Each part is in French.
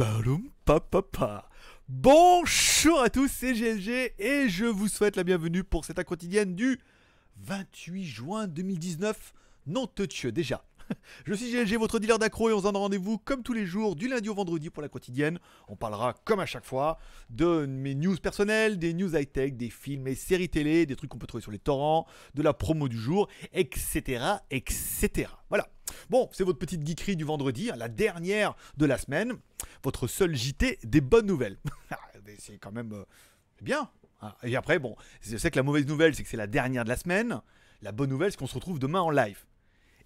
Baloum papa. Bonjour à tous, c'est GLG et je vous souhaite la bienvenue pour cette quotidienne du 28 juin 2019. Non touch déjà. Je suis GLG, votre dealer d'accro et on se donne rendez-vous comme tous les jours du lundi au vendredi pour la quotidienne. On parlera comme à chaque fois de mes news personnelles, des news high-tech, des films et séries télé, des trucs qu'on peut trouver sur les torrents, de la promo du jour, etc. etc. Voilà. Bon, c'est votre petite geekerie du vendredi, hein, la dernière de la semaine votre seul JT des bonnes nouvelles. Ah, c'est quand même euh, bien. Ah, et après, bon, je sais que la mauvaise nouvelle, c'est que c'est la dernière de la semaine. La bonne nouvelle, c'est qu'on se retrouve demain en live.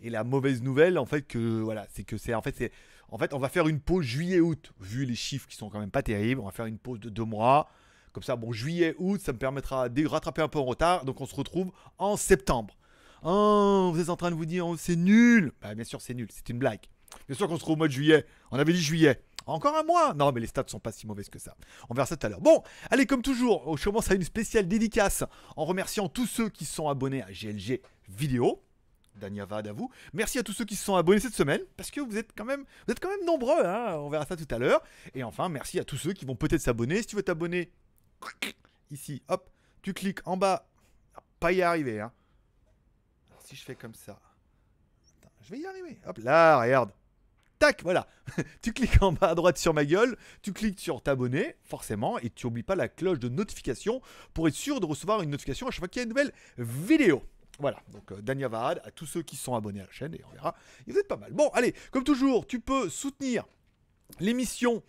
Et la mauvaise nouvelle, en fait, que voilà, c'est que c'est en fait, c'est en fait, on va faire une pause juillet-août, vu les chiffres qui sont quand même pas terribles. On va faire une pause de deux mois. Comme ça, bon, juillet-août, ça me permettra de rattraper un peu en retard. Donc, on se retrouve en septembre. Oh, vous êtes en train de vous dire, oh, c'est nul. Bah, bien sûr, c'est nul. C'est une blague. Bien sûr qu'on se retrouve au mois de juillet. On avait dit juillet. Encore un mois Non, mais les stats sont pas si mauvaises que ça. On verra ça tout à l'heure. Bon, allez, comme toujours, je commence à une spéciale dédicace en remerciant tous ceux qui sont abonnés à GLG Vidéo. Vade à vous. Merci à tous ceux qui se sont abonnés cette semaine, parce que vous êtes quand même, vous êtes quand même nombreux, hein on verra ça tout à l'heure. Et enfin, merci à tous ceux qui vont peut-être s'abonner. Si tu veux t'abonner, ici, hop, tu cliques en bas. Pas y arriver, hein. si je fais comme ça. je vais y arriver. Hop là, regarde voilà. tu cliques en bas à droite sur ma gueule, tu cliques sur t'abonner, forcément, et tu n'oublies pas la cloche de notification pour être sûr de recevoir une notification à chaque fois qu'il y a une nouvelle vidéo. Voilà, donc euh, Daniel à tous ceux qui sont abonnés à la chaîne, et on verra, vous êtes pas mal. Bon, allez, comme toujours, tu peux soutenir l'émission,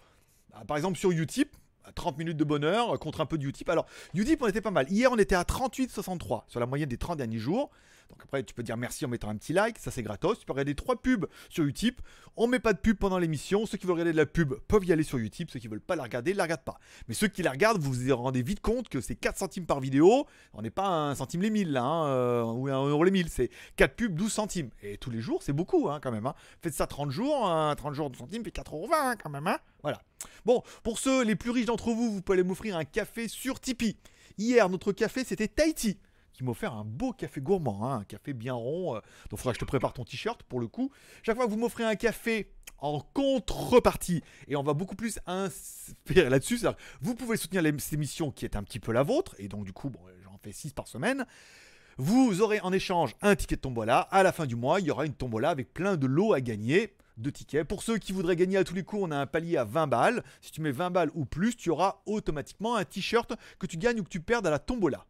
bah, par exemple sur Utip, 30 minutes de bonheur contre un peu de Utip. Alors, Utip, on était pas mal. Hier, on était à 38,63 sur la moyenne des 30 derniers jours. Donc après, tu peux dire merci en mettant un petit like, ça c'est gratos. Tu peux regarder trois pubs sur Utip. On met pas de pub pendant l'émission. Ceux qui veulent regarder de la pub peuvent y aller sur Utip. Ceux qui veulent pas la regarder, la regardent pas. Mais ceux qui la regardent, vous vous rendez vite compte que c'est 4 centimes par vidéo. On n'est pas un 1 centime les 1000 là, hein, euh, ou un euro les 1000. C'est 4 pubs, 12 centimes. Et tous les jours, c'est beaucoup hein, quand même. Hein. Faites ça 30 jours, 30 jours, 12 centimes, fait 4,20 euros quand même. Voilà. Bon, pour ceux les plus riches d'entre vous, vous pouvez m'offrir un café sur Tipeee. Hier, notre café, c'était Tahiti qui m'offre un beau café gourmand, hein, un café bien rond. Euh. donc, il faudra que je te prépare ton t-shirt pour le coup. Chaque fois que vous m'offrez un café en contrepartie, et on va beaucoup plus inspirer là dessus vous pouvez soutenir cette émission qui est un petit peu la vôtre, et donc du coup, j'en fais 6 par semaine. Vous aurez en échange un ticket de tombola. À la fin du mois, il y aura une tombola avec plein de lots à gagner de tickets. Pour ceux qui voudraient gagner à tous les coups, on a un palier à 20 balles. Si tu mets 20 balles ou plus, tu auras automatiquement un t-shirt que tu gagnes ou que tu perds à la tombola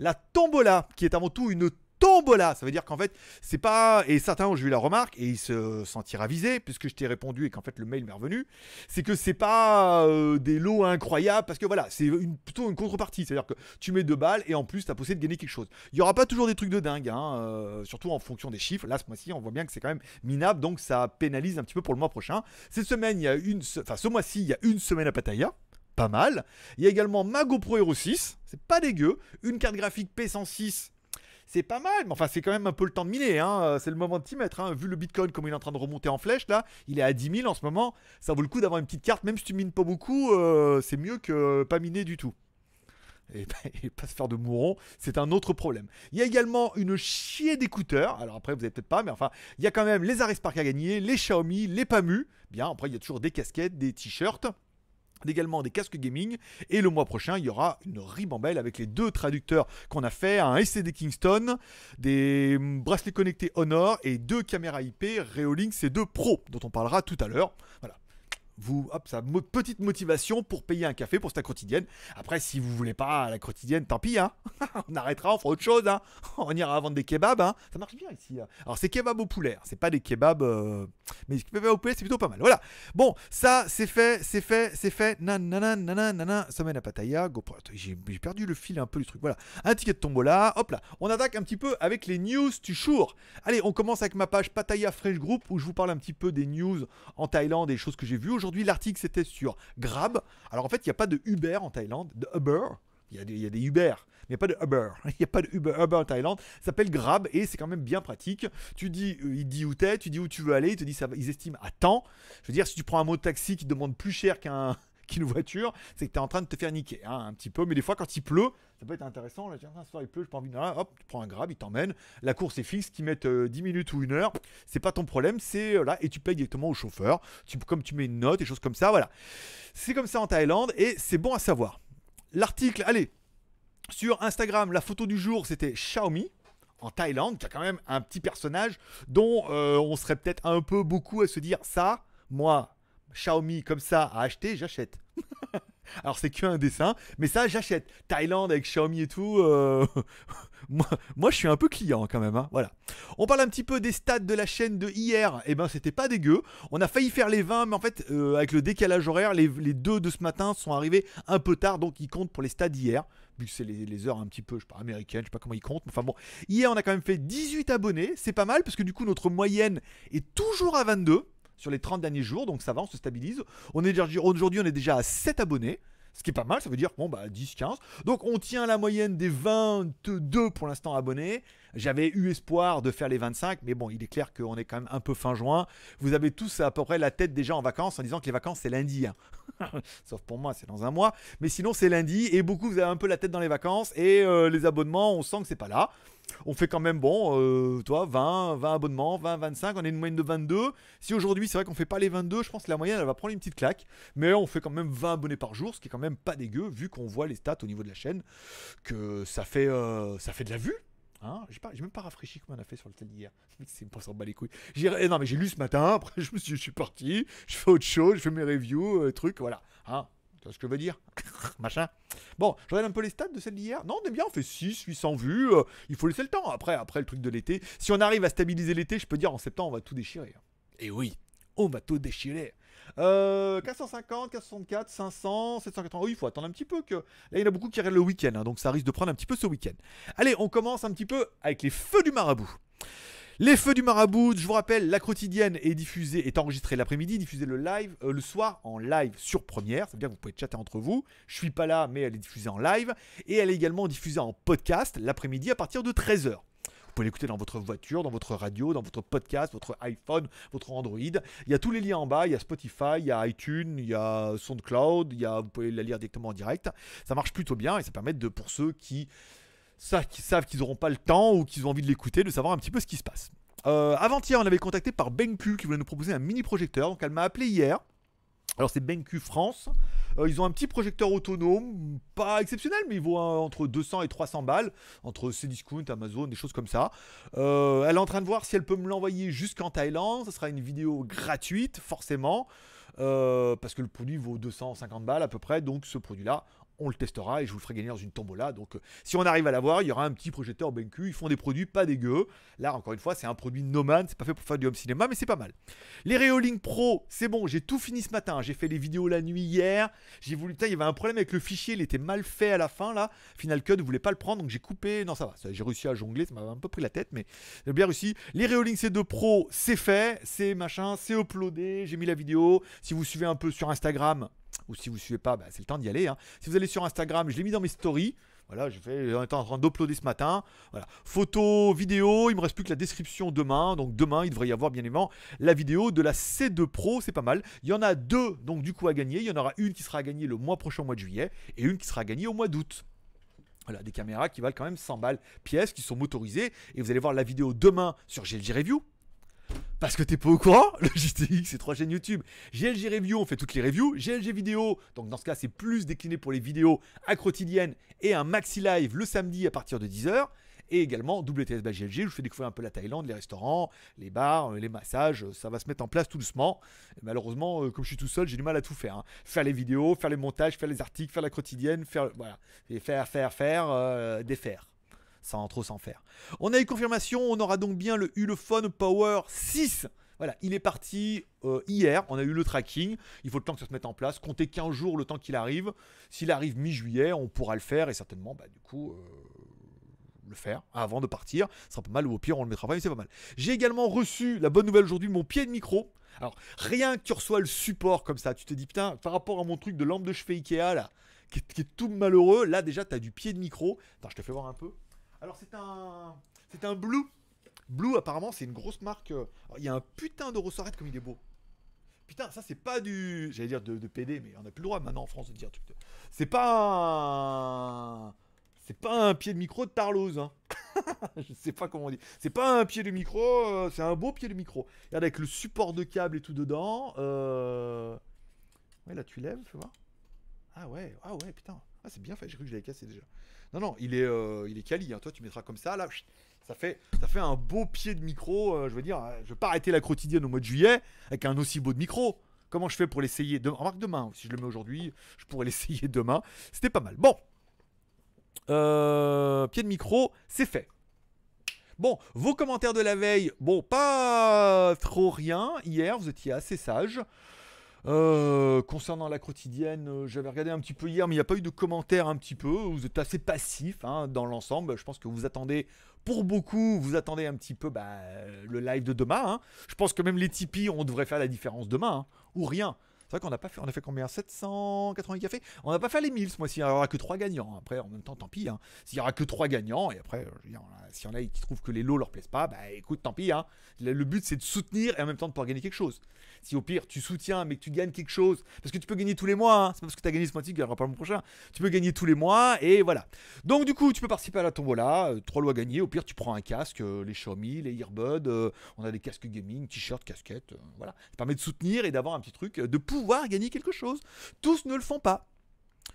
la tombola, qui est avant tout une tombola. Ça veut dire qu'en fait, c'est pas. Et certains ont vu la remarque, et ils se sentirent ravisés puisque je t'ai répondu et qu'en fait le mail m'est revenu. C'est que c'est pas euh, des lots incroyables, parce que voilà, c'est une, plutôt une contrepartie. C'est-à-dire que tu mets deux balles et en plus, t'as possédé de gagner quelque chose. Il y aura pas toujours des trucs de dingue, hein, euh, surtout en fonction des chiffres. Là, ce mois-ci, on voit bien que c'est quand même minable, donc ça pénalise un petit peu pour le mois prochain. Cette semaine, il y a une. Enfin, ce mois-ci, il y a une semaine à Pattaya pas mal. Il y a également ma GoPro Hero 6, c'est pas dégueu. Une carte graphique P106, c'est pas mal, mais enfin, c'est quand même un peu le temps de miner. Hein. Euh, c'est le moment de s'y mettre. Hein. Vu le bitcoin, comme il est en train de remonter en flèche, là, il est à 10 000 en ce moment. Ça vaut le coup d'avoir une petite carte, même si tu mines pas beaucoup, euh, c'est mieux que pas miner du tout. Et, ben, pas se faire de mouron, c'est un autre problème. Il y a également une chier d'écouteurs. Alors après, vous n'avez peut-être pas, mais enfin, il y a quand même les Aris Park à gagner, les Xiaomi, les PAMU. Bien, après, il y a toujours des casquettes, des t-shirts également des casques gaming. Et le mois prochain, il y aura une ribambelle avec les deux traducteurs qu'on a fait, un SCD Kingston, des bracelets connectés Honor et deux caméras IP Reolink C2 Pro, dont on parlera tout à l'heure. Voilà vous, hop, sa petite motivation pour payer un café pour sa quotidienne. Après, si vous voulez pas la quotidienne, tant pis, hein. on arrêtera, on fera autre chose, hein. On ira vendre des kebabs, hein. Ça marche bien ici. Hein. Alors, c'est kebab au poulet, Ce hein. c'est pas des kebabs, euh, Mais mais kebab au poulet, c'est plutôt pas mal. Voilà. Bon, ça, c'est fait, c'est fait, c'est fait. nan, ça semaine à Pattaya. J'ai perdu le fil un peu du truc. Voilà. Un ticket de tombola. Hop là. On attaque un petit peu avec les news tu Allez, on commence avec ma page Pattaya Fresh Group où je vous parle un petit peu des news en Thaïlande, des choses que j'ai vues aujourd'hui aujourd'hui, l'article c'était sur Grab. Alors en fait, il n'y a pas de Uber en Thaïlande, de Uber. Il y, a des, Uber, mais il n'y a pas de Uber. Il n'y a pas de Uber, en Thaïlande. Ça s'appelle Grab et c'est quand même bien pratique. Tu dis, euh, il dit où t'es, tu dis où tu veux aller, il te dit ça, ils estiment à temps. Je veux dire, si tu prends un mot taxi qui demande plus cher qu'un une voiture, c'est que tu es en train de te faire niquer hein, un petit peu. Mais des fois, quand il pleut, ça peut être intéressant. Là, tiens, il pleut, je pas envie ah, hop, tu prends un grab, il t'emmène. La course est fixe, qui mettent 10 euh, minutes ou une heure, c'est pas ton problème, c'est euh, là. Et tu payes directement au chauffeur. Tu, comme tu mets une note, et choses comme ça, voilà. C'est comme ça en Thaïlande et c'est bon à savoir. L'article, allez, sur Instagram, la photo du jour, c'était Xiaomi en Thaïlande, qui a quand même un petit personnage dont euh, on serait peut-être un peu beaucoup à se dire ça, moi, Xiaomi comme ça à acheter, j'achète. Alors c'est un dessin, mais ça j'achète. Thaïlande avec Xiaomi et tout, euh, moi, moi, je suis un peu client quand même. Hein. Voilà. On parle un petit peu des stats de la chaîne de hier. Et eh ben c'était pas dégueu. On a failli faire les 20, mais en fait euh, avec le décalage horaire, les, les, deux de ce matin sont arrivés un peu tard, donc ils comptent pour les stats d'hier. Vu que c'est les, heures un petit peu, je sais pas, américaines, je sais pas comment ils comptent. enfin bon, hier on a quand même fait 18 abonnés, c'est pas mal parce que du coup notre moyenne est toujours à 22 sur les 30 derniers jours, donc ça va, on se stabilise. On est aujourd'hui, on est déjà à 7 abonnés. Ce qui est pas mal, ça veut dire bon bah 10, 15. Donc on tient la moyenne des 22 pour l'instant abonnés. J'avais eu espoir de faire les 25, mais bon, il est clair qu'on est quand même un peu fin juin. Vous avez tous à peu près la tête déjà en vacances en disant que les vacances c'est lundi. Hein. Sauf pour moi, c'est dans un mois. Mais sinon c'est lundi et beaucoup vous avez un peu la tête dans les vacances et euh, les abonnements, on sent que c'est pas là on fait quand même, bon, euh, toi, 20, 20 abonnements, 20, 25, on est une moyenne de 22. Si aujourd'hui, c'est vrai qu'on fait pas les 22, je pense que la moyenne, elle va prendre une petite claque. Mais on fait quand même 20 abonnés par jour, ce qui est quand même pas dégueu, vu qu'on voit les stats au niveau de la chaîne, que ça fait, euh, ça fait de la vue. Hein j'ai même pas rafraîchi comme on a fait sur le tel d'hier. C'est pas s'en bat les couilles. non, mais j'ai lu ce matin, après je me suis, je suis parti, je fais autre chose, je fais mes reviews, euh, trucs, voilà. Hein. Tu vois ce que je veux dire Machin. Bon, je regarde un peu les stats de celle d'hier. Non, on est bien, on fait 6, 800 vues. Euh, il faut laisser le temps. Après, après le truc de l'été. Si on arrive à stabiliser l'été, je peux dire en septembre, on va tout déchirer. Et eh oui, on va tout déchirer. 450, 464, 500, 780. Oui, il faut attendre un petit peu que. Là, il y en a beaucoup qui arrivent le week-end, hein, donc ça risque de prendre un petit peu ce week-end. Allez, on commence un petit peu avec les feux du marabout. Les Feux du Marabout, je vous rappelle, la quotidienne est diffusée, est enregistrée l'après-midi, diffusée le live, euh, le soir en live sur première. C'est bien, que vous pouvez chatter entre vous. Je suis pas là, mais elle est diffusée en live. Et elle est également diffusée en podcast l'après-midi à partir de 13h. Vous pouvez l'écouter dans votre voiture, dans votre radio, dans votre podcast, votre iPhone, votre Android. Il y a tous les liens en bas. Il y a Spotify, il y a iTunes, il y a SoundCloud. Il y a, vous pouvez la lire directement en direct. Ça marche plutôt bien et ça permet de, pour ceux qui ça, qui savent qu'ils n'auront pas le temps ou qu'ils ont envie de l'écouter, de savoir un petit peu ce qui se passe. Euh, avant-hier, on avait contacté par BenQ qui voulait nous proposer un mini projecteur. Donc elle m'a appelé hier. Alors c'est BenQ France. Euh, ils ont un petit projecteur autonome, pas exceptionnel, mais il vaut entre 200 et 300 balles, entre Cdiscount, Amazon, des choses comme ça. Euh, elle est en train de voir si elle peut me l'envoyer jusqu'en Thaïlande. Ce sera une vidéo gratuite, forcément. parce que le produit vaut 250 balles à peu près, donc ce produit-là, on le testera et je vous le ferai gagner dans une tombola. Donc euh, si on arrive à l'avoir, il y aura un petit projecteur BenQ. Ils font des produits pas dégueu. Là, encore une fois, c'est un produit nomade. C'est pas fait pour faire du home cinéma, mais c'est pas mal. Les Reolink Pro, c'est bon. J'ai tout fini ce matin. J'ai fait les vidéos la nuit hier. J'ai voulu. il y avait un problème avec le fichier. Il était mal fait à la fin là. Final Cut ne voulait pas le prendre, donc j'ai coupé. Non, ça va. J'ai réussi à jongler. Ça m'a un peu pris la tête, mais j'ai bien réussi. Les Reolink C2 Pro, c'est fait. C'est machin. C'est uploadé. J'ai mis la vidéo. Si vous suivez un peu sur Instagram, ou si vous ne suivez pas, bah, c'est le temps d'y aller. Hein. Si vous allez sur Instagram, je l'ai mis dans mes stories. Voilà, je fais, un en train d'uploader ce matin. Voilà, photo, vidéo, il me reste plus que la description demain. Donc demain, il devrait y avoir bien évidemment la vidéo de la C2 Pro, c'est pas mal. Il y en a deux, donc du coup à gagner. Il y en aura une qui sera gagnée le mois prochain, au mois de juillet, et une qui sera gagnée au mois d'août. Voilà, des caméras qui valent quand même 100 balles pièces, qui sont motorisées. Et vous allez voir la vidéo demain sur GLG Review. Parce que t'es pas au courant, le GTX, c'est trois chaînes YouTube. GLG Review, on fait toutes les reviews. GLG Vidéo, donc dans ce cas, c'est plus décliné pour les vidéos à quotidienne et un maxi live le samedi à partir de 10h. Et également WTS GLG, je fais découvrir un peu la Thaïlande, les restaurants, les bars, euh, les massages. Euh, ça va se mettre en place tout doucement. malheureusement, euh, comme je suis tout seul, j'ai du mal à tout faire. Hein. Faire les vidéos, faire les montages, faire les articles, faire la quotidienne, faire. Voilà. faire, faire, faire, défaire sans trop s'en faire. On a eu confirmation, on aura donc bien le Ulephone Power 6. Voilà, il est parti euh, hier, on a eu le tracking, il faut le temps que ça se mette en place, comptez 15 jours le temps qu'il arrive. S'il arrive mi-juillet, on pourra le faire et certainement, bah, du coup, euh, le faire avant de partir. Ce sera pas mal ou au pire on le mettra pas, mais c'est pas mal. J'ai également reçu la bonne nouvelle aujourd'hui, mon pied de micro. Alors rien que tu reçois le support comme ça, tu te dis putain, par rapport à mon truc de lampe de chevet Ikea là, qui est, tout malheureux, là déjà tu as du pied de micro. Attends, je te fais voir un peu. Alors c'est un, c'est un Blue. Blue apparemment c'est une grosse marque. Euh, il y a un putain de d'Eurosorette comme il est beau. Putain, ça c'est pas du, j'allais dire de, PD, mais on n'a plus le droit maintenant en France de dire truc. C'est pas un, c'est pas un pied de micro de Tarlose. Hein. je sais pas comment on dit. C'est pas un pied de micro, euh, c'est un beau pied de micro. Regarde avec le support de câble et tout dedans. Euh, là tu lèves, tu vois. Ah ouais, ah ouais, putain. Ah, c'est bien fait, j'ai cru que je l'avais cassé déjà. Non, non, il est, euh, il est quali. Hein. Toi, tu mettras comme ça, là, ça fait, ça fait un beau pied de micro. Euh, je veux dire, euh, je vais pas arrêter la quotidienne au mois de juillet avec un aussi beau de micro. Comment je fais pour l'essayer demain Remarque demain, si je le mets aujourd'hui, je pourrais l'essayer demain. C'était pas mal. Bon, pied de micro, c'est fait. Bon, vos commentaires de la veille, bon, pas trop rien. Hier, vous étiez assez sage. Euh, concernant la quotidienne, euh, j'avais regardé un petit peu hier, mais il n'y a pas eu de commentaires un petit peu. Vous êtes assez passif hein, dans l'ensemble. Bah, je pense que vous attendez, pour beaucoup, vous attendez un petit peu bah, le live de demain. Hein. Je pense que même les Tipeee, on devrait faire la différence demain, hein. ou rien. C'est vrai qu'on n'a pas fait, on a fait combien 780 cafés On n'a pas fait les 1000 ce mois-ci, il n'y aura que 3 gagnants. Après, en même temps, tant pis. Hein. S'il n'y aura que 3 gagnants, et après, euh, s'il y en a qui trouvent que les lots leur plaisent pas, bah écoute, tant pis. Hein. Le but, c'est de soutenir et en même temps de pouvoir gagner quelque chose. Si au pire, tu soutiens, mais que tu gagnes quelque chose, parce que tu peux gagner tous les mois, hein, c'est pas parce que tu as gagné ce mois-ci qu'il n'y aura pas le mois prochain. Tu peux gagner tous les mois, et voilà. Donc, du coup, tu peux participer à la tombola, 3 euh, lots à gagner. Au pire, tu prends un casque, euh, les Xiaomi, les Earbuds, on a des casques gaming, t-shirts, casquettes, voilà. Ça permet de soutenir et d'avoir un petit truc de pouvoir pouvoir gagner quelque chose. Tous ne le font pas.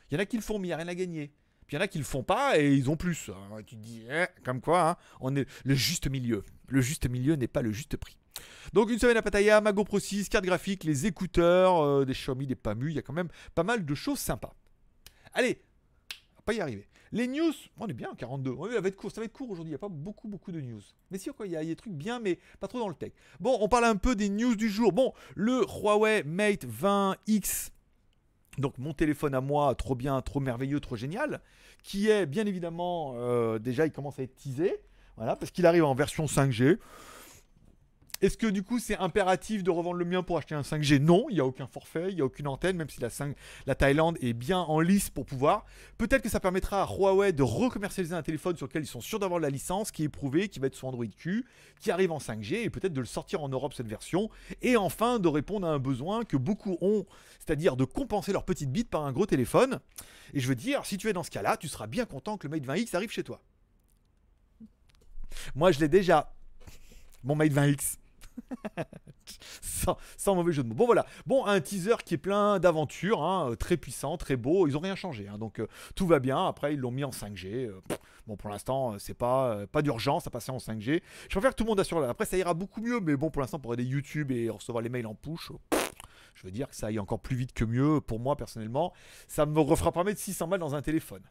Il y en a qui le font, mais il a rien à gagner. Puis il y en a qui le font pas et ils ont plus. Hein, tu te dis, hein, comme quoi, hein, on est le juste milieu. Le juste milieu n'est pas le juste prix. Donc une semaine à Pattaya, mago pro 6, carte graphique, les écouteurs, euh, des Xiaomi, des Pamu, il y a quand même pas mal de choses sympas. Allez, pas y arriver. Les news, on est bien, 42. ça va être court, aujourd'hui, il n'y a pas beaucoup, beaucoup de news. Mais si, quoi, il y, a des trucs bien, mais pas trop dans le tech. Bon, on parle un peu des news du jour. Bon, le Huawei Mate 20X, donc mon téléphone à moi, trop bien, trop merveilleux, trop génial, qui est bien évidemment, euh, déjà, il commence à être teasé, voilà, parce qu'il arrive en version 5G. Est-ce que du coup c'est impératif de revendre le mien pour acheter un 5G Non, il n'y a aucun forfait, il n'y a aucune antenne, même si la, 5, la Thaïlande est bien en lice pour pouvoir. Peut-être que ça permettra à Huawei de recommercialiser un téléphone sur lequel ils sont sûrs d'avoir la licence, qui est éprouvée, qui va être sous Android Q, qui arrive en 5G, et peut-être de le sortir en Europe cette version, et enfin de répondre à un besoin que beaucoup ont, c'est-à-dire de compenser leurs petite bite par un gros téléphone. Et je veux dire, si tu es dans ce cas-là, tu seras bien content que le Mate 20X arrive chez toi. Moi je l'ai déjà, mon Mate 20X. sans, mauvais jeu de mots. Bon voilà, bon un teaser qui est plein d'aventures, hein, euh, très puissant, très beau. Ils n'ont rien changé, hein, donc euh, tout va bien. Après ils l'ont mis en 5G. Euh, bon pour l'instant c'est pas pas d'urgence à passer en 5G. Je préfère que tout le monde assure là. Après ça ira beaucoup mieux, mais bon pour l'instant pour aider YouTube et recevoir les mails en push. je veux dire que ça aille encore plus vite que mieux pour moi personnellement. Ça me refera pas mettre 600 balles dans un téléphone.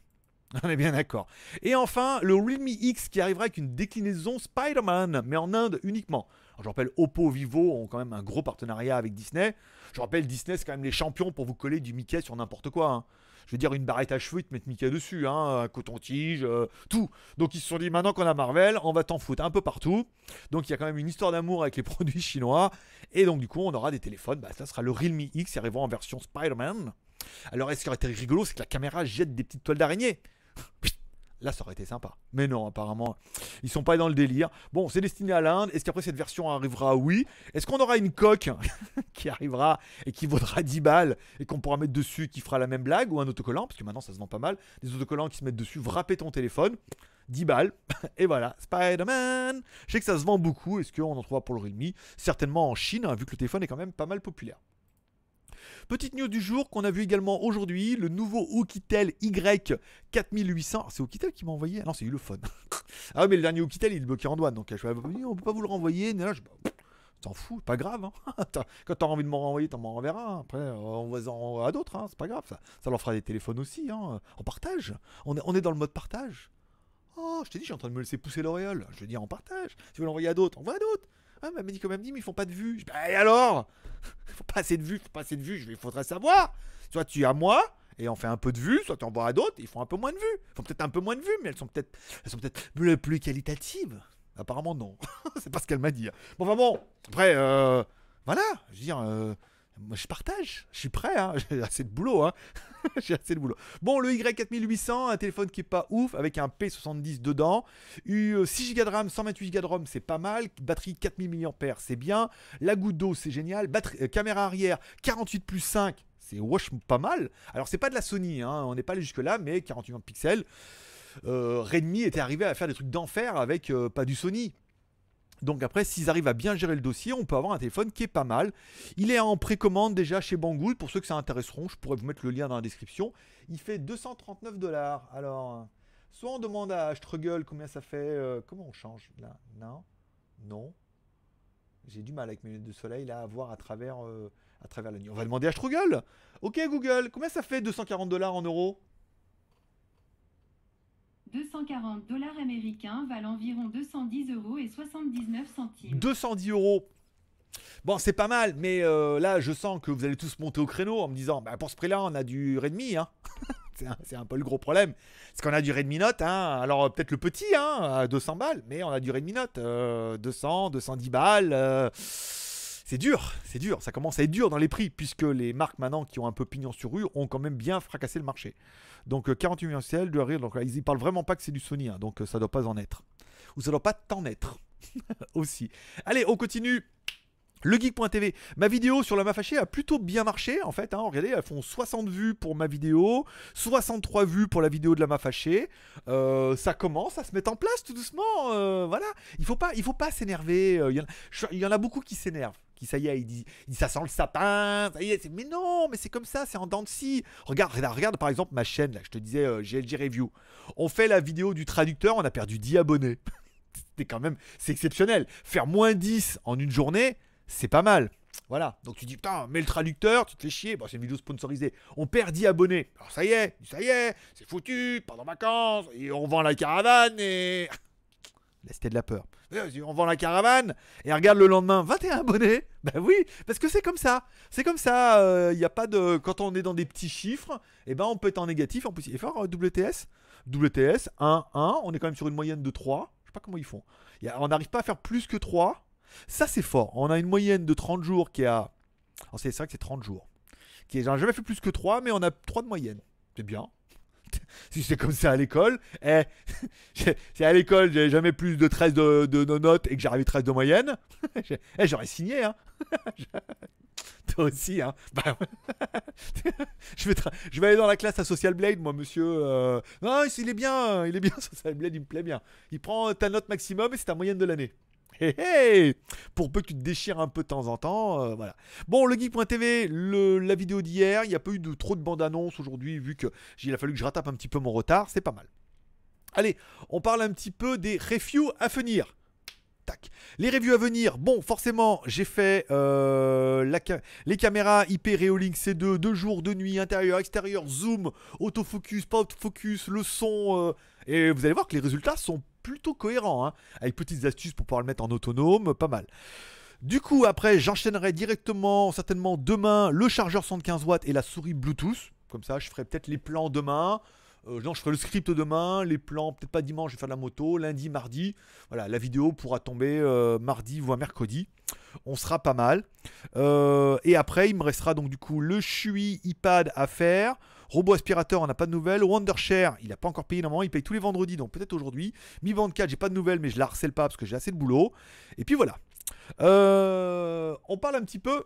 On est bien d'accord. Et enfin, le Realme X qui arrivera avec une déclinaison Spider-Man, mais en Inde uniquement je rappelle, Oppo, Vivo ont quand même un gros partenariat avec Disney. Je rappelle, Disney, c'est quand même les champions pour vous coller du Mickey sur n'importe quoi. Hein. Je veux dire, une barrette à cheveux, ils mettent Mickey dessus, un hein, euh, coton-tige, euh, tout. Donc, ils se sont dit, maintenant qu'on a Marvel, on va t'en foutre un peu partout. Donc, il y a quand même une histoire d'amour avec les produits chinois. Et donc, du coup, on aura des téléphones. Bah, ça sera le Realme X, arrivant en version Spider-Man. Alors, est-ce qui aurait été rigolo, c'est que la caméra jette des petites toiles d'araignée. Là, ça aurait été sympa. Mais non, apparemment, ils sont pas dans le délire. Bon, c'est destiné à l'Inde. Est-ce qu'après cette version arrivera Oui. Est-ce qu'on aura une coque qui arrivera et qui vaudra 10 balles et qu'on pourra mettre dessus qui fera la même blague ou un autocollant Parce que maintenant, ça se vend pas mal. Des autocollants qui se mettent dessus, wrapper ton téléphone. 10 balles, et voilà, Spider-Man Je sais que ça se vend beaucoup, est-ce qu'on en trouvera pour le Realme Certainement en Chine, hein, vu que le téléphone est quand même pas mal populaire. Petite news du jour qu'on a vu également aujourd'hui, le nouveau Oukitel Y4800. Ah, c'est Oukitel qui m'a envoyé ah Non, c'est Ulefone. ah mais le dernier Oukitel, il est bloqué en douane, donc euh, je ne on peut pas vous le renvoyer. Là, je... Bah, t'en fous, pas grave. Hein. Quand Quand as envie de me renvoyer, t'en m'en renverras. Hein. Après, euh, on va en à d'autres, hein, c'est pas grave. Ça. leur fera des téléphones aussi. Euh, on partage. On est, dans le mode partage. Oh, je t'ai dit, je en train de me laisser pousser l'auréole. Je veux dire, on partage. Si vous l'envoyez à d'autres, on va à d'autres. Ah, mais dit quand dit, mais ils font pas de vue. bah, et alors Ils pas assez de vue, ils pas assez de vue. je, il faudrait savoir. Soit tu es à moi, et on fait un peu de vue, soit tu bois à d'autres, ils font un peu moins de vues. Ils font peut-être un peu moins de vue, mais elles sont peut-être elles sont peut-être plus, qualitatives. Apparemment non. c'est pas ce qu'elle m'a dit. Hein. Bon, enfin bon, après, euh, voilà, je veux dire, euh, moi, je partage, je suis prêt, hein. j'ai assez de boulot. Hein. j'ai assez de boulot. Bon, le Y4800, un téléphone qui est pas ouf, avec un P70 dedans. 6 euh, Go de RAM, 128 Go de ROM, c'est pas mal. Batterie 4000 mAh, c'est bien. La goutte d'eau, c'est génial. Euh, caméra arrière, 48 plus 5, c'est pas mal. Alors, c'est pas de la Sony, hein, on n'est pas allé jusque-là, mais 48 pixels. Euh, Redmi était arrivé à faire des trucs d'enfer avec pas du Sony. Donc après, s'ils arrivent à bien gérer le dossier, on peut avoir un téléphone qui est pas mal. Il est en précommande déjà chez Banggood. Pour ceux que ça intéresseront, je pourrais vous mettre le lien dans la description. Il fait 239 dollars. Alors, soit on demande à Struggle combien ça fait. Euh, comment on change là Non Non J'ai du mal avec mes lunettes de soleil à voir à travers, euh, à travers la nuit. On va demander à Struggle. Ok Google, combien ça fait 240 dollars en euros 240 dollars américains valent environ 210 euros et 79 centimes. 210 euros Bon, c'est pas mal, mais euh, là, je sens que vous allez tous monter au créneau en me disant bah, pour ce prix-là, on a du Redmi. Hein. c'est un, peu le gros problème. Parce qu'on a du Redmi Note. Hein. Alors, euh, peut-être le petit, hein, à 200 balles, mais on a du Redmi Note. 200, euh, 210 balles c'est dur, c'est dur, ça commence à être dur dans les prix, puisque les marques maintenant qui ont un peu pignon sur rue ont quand même bien fracassé le marché. Donc 48 euh, millions de CL, rire, donc là, euh, ils ne parlent vraiment pas que c'est du Sony, hein, donc euh, ça ne doit pas en être. Ou ça ne doit pas t'en être aussi. Allez, on continue legeek.tv. Ma vidéo sur la fâchée a plutôt bien marché en fait. Hein. regardez, elles font 60 vues pour ma vidéo, 63 vues pour la vidéo de la ma fâchée. ça commence à se mettre en place tout doucement. voilà, il faut pas, faut pas s'énerver. Il y, en a beaucoup qui s'énervent qui ça y est, il dit, ça sent le sapin, ça y est, mais non, mais c'est comme ça, c'est en dents de scie. Regarde, regarde, par exemple ma chaîne, là, je te disais GLG euh, Review. On fait la vidéo du traducteur, on a perdu 10 abonnés. C'était quand même, c'est exceptionnel. Faire moins 10 en une journée, c'est pas mal. Voilà, donc tu dis putain, mais le traducteur, tu te fais chier, bon, c'est une vidéo sponsorisée. On perd 10 abonnés. Alors ça y est, ça y est, c'est foutu, pendant vacances, et on vend la caravane et. Là, c'était de la peur on vend la caravane, et regarde le lendemain, 21 abonnés. Ben oui, parce que c'est comme ça. C'est comme ça. Il euh, a pas de. Quand on est dans des petits chiffres, et eh ben on peut être en négatif. En plus, il est fort, euh, WTS. WTS, 1, 1. On est quand même sur une moyenne de 3. Je sais pas comment ils font. on n'arrive pas à faire plus que 3. Ça, c'est fort. On a une moyenne de 30 jours qui a. Oh, c'est vrai que c'est 30 jours. Qui est, j'en jamais fait plus que 3, mais on a 3 de moyenne. C'est bien si c'est comme ça à l'école, eh, si à l'école j'ai jamais plus de 13 de, nos notes et que j'arrive 13 de moyenne, eh, j'aurais signé. Hein. Toi aussi, hein. Bah je, vais aller dans la classe à Social Blade, moi, monsieur. Euh. Non, il est bien, il est bien, Social Blade, il me plaît bien. Il prend ta note maximum et c'est ta moyenne de l'année. Pour peu que tu te déchires un peu de temps en temps, euh, voilà. Bon, le geek.tv, la vidéo d'hier, il n'y a pas eu de trop de bandes annonces aujourd'hui, vu que il a fallu que je rattrape un petit peu mon retard, c'est pas mal. Allez, on parle un petit peu des reviews à venir. Tac. Les reviews à venir, bon, forcément, j'ai fait euh, la les caméras IP Reolink C2, deux jours, deux nuits, intérieur, extérieur, zoom, autofocus, pas autofocus, le son. Euh, et vous allez voir que les résultats sont plutôt cohérent, hein, avec petites astuces pour pouvoir le mettre en autonome, pas mal. Du coup, après, j'enchaînerai directement, certainement demain, le chargeur 115 watts et la souris Bluetooth. Comme ça, je ferai peut-être les plans demain. Euh, non, je ferai le script demain, les plans, peut-être pas dimanche, je vais faire de la moto, lundi, mardi. Voilà, la vidéo pourra tomber euh, mardi, voire mercredi. On sera pas mal. Euh, et après, il me restera donc du coup le Chui iPad à faire, Robot aspirateur, on n'a pas de nouvelles. Wondershare, il n'a pas encore payé normalement, il paye tous les vendredis, donc peut-être aujourd'hui. Mi 24 j'ai pas de nouvelles, mais je la harcèle pas parce que j'ai assez de boulot. Et puis voilà. Euh, on parle un petit peu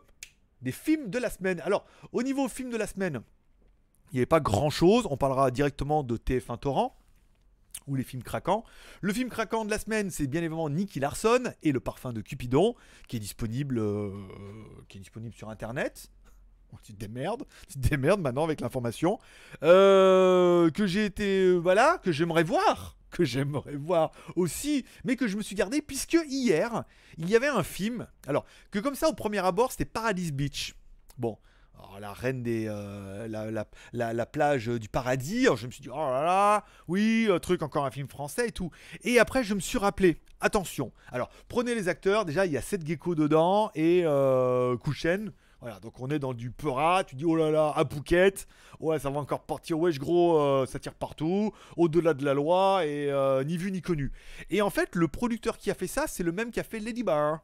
des films de la semaine. Alors, au niveau films de la semaine, il n'y avait pas grand chose. On parlera directement de TF1 Torrent ou les films craquants. Le film craquant de la semaine, c'est bien évidemment Nicky Larson et le parfum de Cupidon, qui est disponible, euh, qui est disponible sur Internet. Oh, tu te démerdes, tu te démerdes maintenant avec l'information, euh, que j'ai été, euh, voilà, que j'aimerais voir, que j'aimerais voir aussi, mais que je me suis gardé puisque hier, il y avait un film, alors que comme ça au premier abord c'était Paradise Beach. Bon, oh, la reine des. Euh, la, la, la, plage du paradis. Alors, je me suis dit, oh là là, oui, un truc, encore un film français et tout. Et après, je me suis rappelé, attention. Alors, prenez les acteurs. Déjà, il y a Seth geckos dedans et euh, Kouchen, voilà, donc on est dans du peurat, tu dis oh là là, à Phuket, ouais, ça va encore partir, wesh gros, euh, ça tire partout, au-delà de la loi, et euh, ni vu ni connu. Et en fait, le producteur qui a fait ça, c'est le même qui a fait Lady Bar.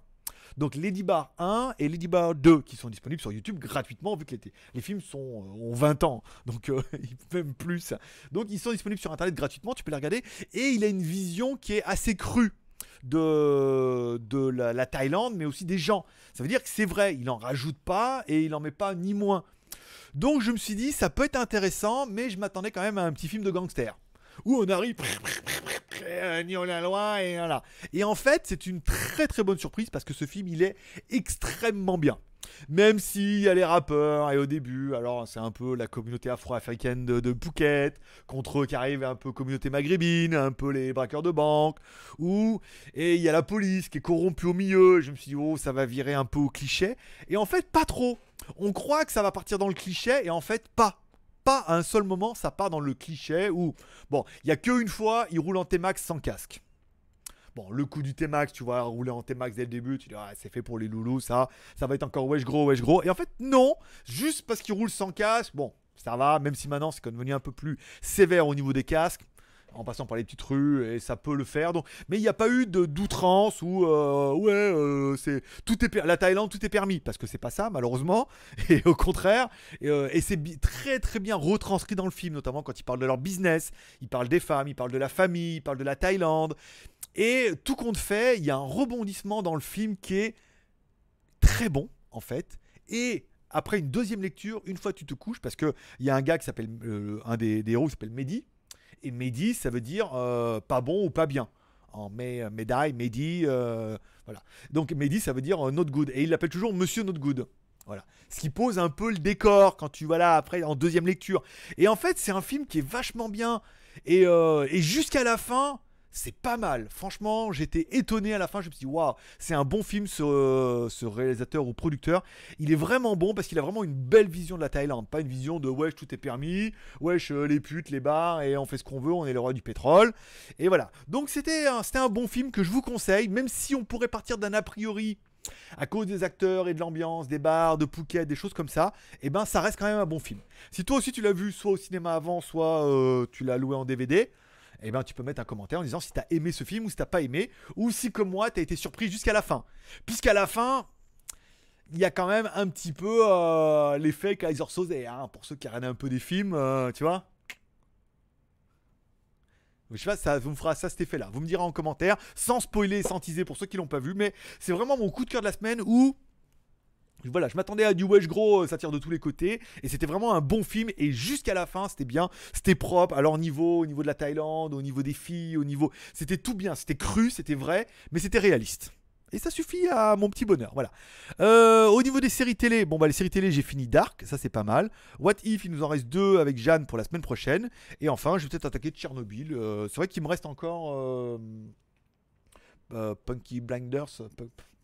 Donc Lady Bar 1 et Lady Bar 2 qui sont disponibles sur YouTube gratuitement vu que les, les films sont, euh, ont 20 ans, donc ils même plus. Donc ils sont disponibles sur Internet gratuitement, tu peux les regarder. Et il a une vision qui est assez crue de, la, Thaïlande, mais aussi des gens. Ça veut dire que c'est vrai, il n'en rajoute pas et il n'en met pas ni moins. Donc je me suis dit, ça peut être intéressant, mais je m'attendais quand même à un petit film de gangster. Où on arrive, euh, ni on la loi, et voilà. Et en fait, c'est une très très bonne surprise parce que ce film, il est extrêmement bien. Même s'il y a les rappeurs, et au début, alors c'est un peu la communauté afro-africaine de, de Phuket, contre eux qui arrivent un peu communauté maghrébine, un peu les braqueurs de banque, ou et il y a la police qui est corrompue au milieu, je me suis dit, oh, ça va virer un peu au cliché, et en fait, pas trop. On croit que ça va partir dans le cliché, et en fait, pas pas à un seul moment ça part dans le cliché où, bon, il y a qu'une fois, il roule en T-Max sans casque. Bon, le coup du T-Max, tu vois, rouler en T-Max dès le début, tu dis, ah, c'est fait pour les loulous, ça, ça va être encore wesh gros, wesh gros. Et en fait, non, juste parce qu'il roule sans casque, bon, ça va, même si maintenant c'est devenu un peu plus sévère au niveau des casques en passant par les petites rues et ça peut le faire. Donc, mais il n'y a pas eu de d'outrance ou euh, ouais euh, c'est tout est la Thaïlande tout est permis parce que c'est pas ça malheureusement et au contraire et, euh, c'est très très bien retranscrit dans le film notamment quand ils parlent de leur business, ils parlent des femmes, ils parlent de la famille, ils parlent de la Thaïlande et tout compte fait il y a un rebondissement dans le film qui est très bon en fait et après une deuxième lecture, une fois tu te couches, parce qu'il y a un gars qui s'appelle, un des, des héros qui s'appelle Mehdi, et Mehdi, ça veut dire euh, pas bon ou pas bien. En médaille, Mehdi, euh, voilà. Donc Mehdi, ça veut dire euh, not good. Et il l'appelle toujours Monsieur Not Good. Voilà. Ce qui pose un peu le décor quand tu vas là après en deuxième lecture. Et en fait, c'est un film qui est vachement bien. et jusqu'à la fin, c'est pas mal. Franchement, j'étais étonné à la fin. Je me suis dit, waouh, c'est un bon film, ce, réalisateur ou producteur. Il est vraiment bon parce qu'il a vraiment une belle vision de la Thaïlande. Pas une vision de wesh, tout est permis, wesh, euh, les putes, les bars, et on fait ce qu'on veut, on est le roi du pétrole. Et voilà. Donc, c'était un, un bon film que je vous conseille, même si on pourrait partir d'un a priori à cause des acteurs et de l'ambiance, des bars, de Phuket, des choses comme ça, et eh ben ça reste quand même un bon film. Si toi aussi tu l'as vu soit au cinéma avant, soit euh, tu l'as loué en DVD, et eh ben, tu peux mettre un commentaire en disant si tu as aimé ce film ou si t'as pas aimé, ou si comme moi tu as été surpris jusqu'à la fin. Puisqu'à la fin, il y a quand même un petit peu euh, l'effet Kaiser Soze, hein, pour ceux qui regardent un peu des films, euh, tu vois. Je sais pas, ça vous fera ça cet effet-là. Vous me direz en commentaire, sans spoiler, sans teaser pour ceux qui l'ont pas vu, mais c'est vraiment mon coup de cœur de la semaine où voilà, je m'attendais à du wesh gros, euh, ça tire de tous les côtés. Et c'était vraiment un bon film. Et jusqu'à la fin, c'était bien, c'était propre. Alors, niveau, au niveau de la Thaïlande, au niveau des filles, au niveau. C'était tout bien. C'était cru, c'était vrai, mais c'était réaliste. Et ça suffit à mon petit bonheur, voilà. Euh, au niveau des séries télé, bon bah les séries télé j'ai fini Dark, ça c'est pas mal. What If, il nous en reste deux avec Jeanne pour la semaine prochaine. Et enfin, je vais peut-être attaquer Tchernobyl. Euh, c'est vrai qu'il me reste encore Punky Blinders.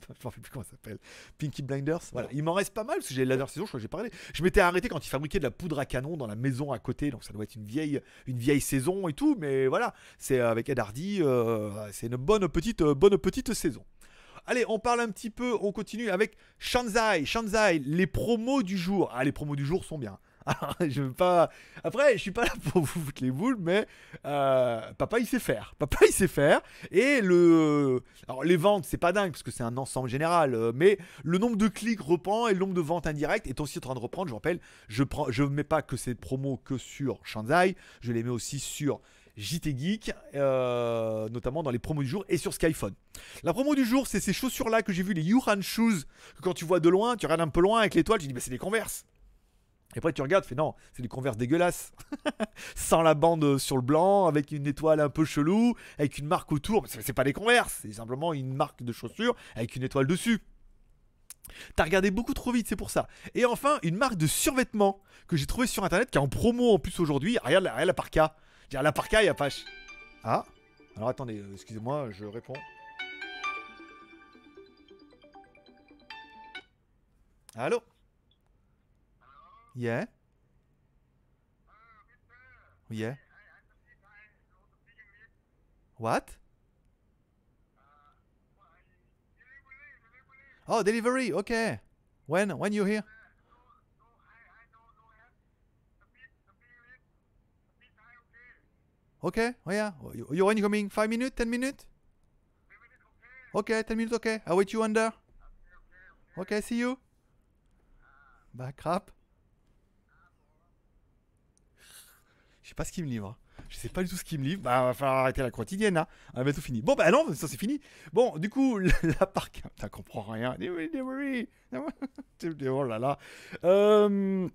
je comment s'appelle, Pinky Blinders. Voilà, il m'en reste pas mal parce j'ai la dernière saison, je crois que j'ai parlé. Je m'étais arrêté quand il fabriquait de la poudre à canon dans la maison à côté, donc ça doit être une vieille, une vieille saison et tout, mais voilà, c'est euh, avec Ed Hardy, euh, c'est une bonne petite, euh, bonne petite saison. Allez, on parle un petit peu, on continue avec Shanzai. Shanzai, les promos du jour. Ah, les promos du jour sont bien. je veux pas. Après, je suis pas là pour vous foutre les boules, mais euh, papa, il sait faire. Papa, il sait faire. Et le. Alors, les ventes, c'est pas dingue parce que c'est un ensemble général, euh, mais le nombre de clics reprend et le nombre de ventes indirectes est aussi en train de reprendre. Je vous rappelle, je prends, je mets pas que ces promos que sur Shanzai, je les mets aussi sur. JT Geek, euh, notamment dans les promos du jour et sur Skyphone. La promo du jour, c'est ces chaussures-là que j'ai vu, les Yuhan Shoes, que quand tu vois de loin, tu regardes un peu loin avec l'étoile, tu dis, bah, c'est des converses et après, tu regardes, tu fais non, c'est du Converse dégueulasse. Sans la bande euh, sur le blanc, avec une étoile un peu chelou, avec une marque autour. Mais C'est pas des converses, c'est simplement une marque de chaussures avec une étoile dessus. T'as regardé beaucoup trop vite, c'est pour ça. Et enfin, une marque de survêtement que j'ai trouvé sur internet qui est en promo en plus aujourd'hui. Regarde, regarde la parka. Regarde la parka a Apache. Ah Alors attendez, euh, excusez-moi, je réponds. Allô Yeah. Yeah. What? Oh, delivery. Okay. When when you here? Okay. Oh yeah. You, you when you coming? Five minutes? Ten minutes? Okay. Ten minutes. Okay. I wait you under. Okay. See you. Back up. sais pas ce qui me livre. Je sais pas du tout ce qui me livre. Bah, va falloir arrêter la quotidienne, là. On hein. mettre ah, bah, tout fini. Bon, bah non, ça c'est fini. Bon, du coup, la parc. T'as comprends rien. Oh là là. Euh,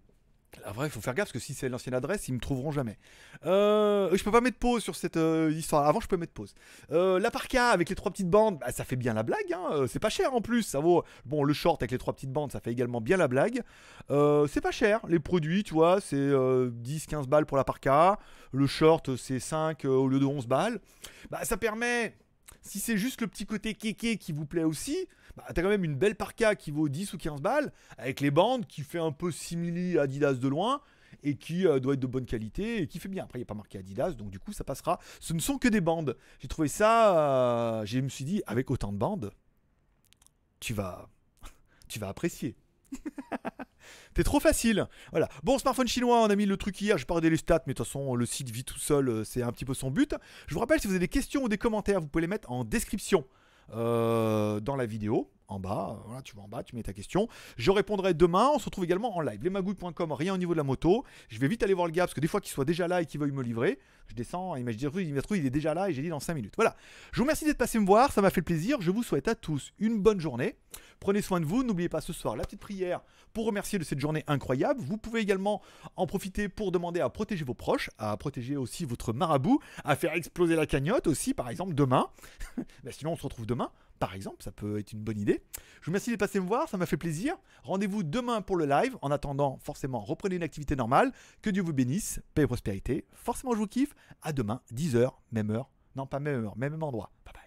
la vraie, il faut faire gaffe parce que si c'est l'ancienne adresse, ils me trouveront jamais. Euh, je peux pas mettre pause sur cette euh, histoire. Avant, je peux mettre pause. Euh, la parka avec les trois petites bandes, bah, ça fait bien la blague. Hein. Euh, c'est pas cher en plus. Ça vaut. Bon, le short avec les trois petites bandes, ça fait également bien la blague. c'est pas cher. Les produits, tu vois, c'est 10-15 balles pour la parka. Le short, c'est 5 au lieu de 11 balles. Bah, ça permet. Si c'est juste le petit côté kéké qui vous plaît aussi, bah, t'as quand même une belle parka qui vaut 10 ou 15 balles, avec les bandes, qui fait un peu simili Adidas de loin, et qui euh, doit être de bonne qualité, et qui fait bien. Après, il n'y a pas marqué Adidas, donc du coup, ça passera. Ce ne sont que des bandes. J'ai trouvé ça, euh, je me suis dit, avec autant de bandes, tu vas, tu vas apprécier. T'es trop facile. Voilà. Bon, smartphone chinois, on a mis le truc hier. Je parlais les stats, mais de toute façon, le site vit tout seul. Euh, c'est un petit peu son but. Je vous rappelle, si vous avez des questions ou des commentaires, vous pouvez les mettre en description. Euh, dans la vidéo en bas. tu vas en bas, tu mets ta question. Je répondrai demain. On se retrouve également en live. Lesmagouilles.com, rien au niveau de la moto. Je vais vite aller voir le gars parce que des fois qu'il soit déjà là et qu'il veuille me livrer, je descends et il m'a dit il est déjà là et j'ai dit dans 5 minutes. Voilà. Je vous remercie d'être passé me voir. Ça m'a fait plaisir. Je vous souhaite à tous une bonne journée. Prenez soin de vous. N'oubliez pas ce soir la petite prière pour remercier de cette journée incroyable. Vous pouvez également en profiter pour demander à protéger vos proches, à protéger aussi votre marabout, à faire exploser la cagnotte aussi, par exemple, demain. Bah, sinon, on se retrouve demain par exemple, ça peut être une bonne idée. Je vous remercie de passer me voir, ça m'a fait plaisir. Rendez-vous demain pour le live. En attendant, forcément, reprenez une activité normale. Que Dieu vous bénisse, paix et prospérité. Forcément, je vous kiffe. À demain, 10h, même heure. Non, pas même heure, même endroit. Bye bye.